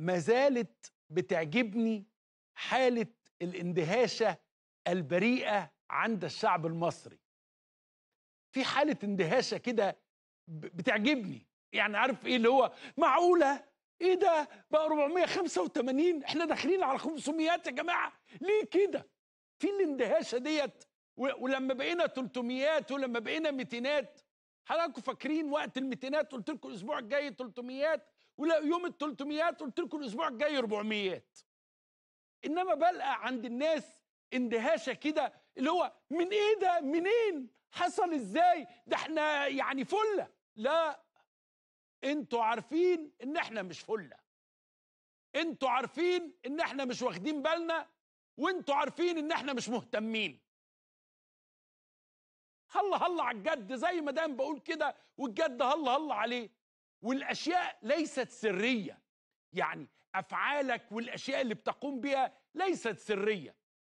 ما زالت بتعجبني حالة الاندهاشة البريئة عند الشعب المصري في حالة اندهاشة كده بتعجبني يعني عارف ايه اللي هو معقولة ايه ده بقى 485 احنا داخلين على 500 يا جماعة ليه كده في الاندهاشة ديت ولما بقينا 300 ولما بقينا 200 حضراتكم فاكرين وقت الميتينات قلت لكم الاسبوع الجاي 300 ولا يوم ال 300 قلت لكم الاسبوع الجاي 400 انما بلقى عند الناس اندهاشه كده اللي هو من ايه ده منين حصل ازاي ده احنا يعني فله لا انتوا عارفين ان احنا مش فله انتوا عارفين ان احنا مش واخدين بالنا وانتوا عارفين ان احنا مش مهتمين هلا هلا على الجد زي ما دايما بقول كده والجد هلا هلا عليه والاشياء ليست سريه يعني افعالك والاشياء اللي بتقوم بيها ليست سريه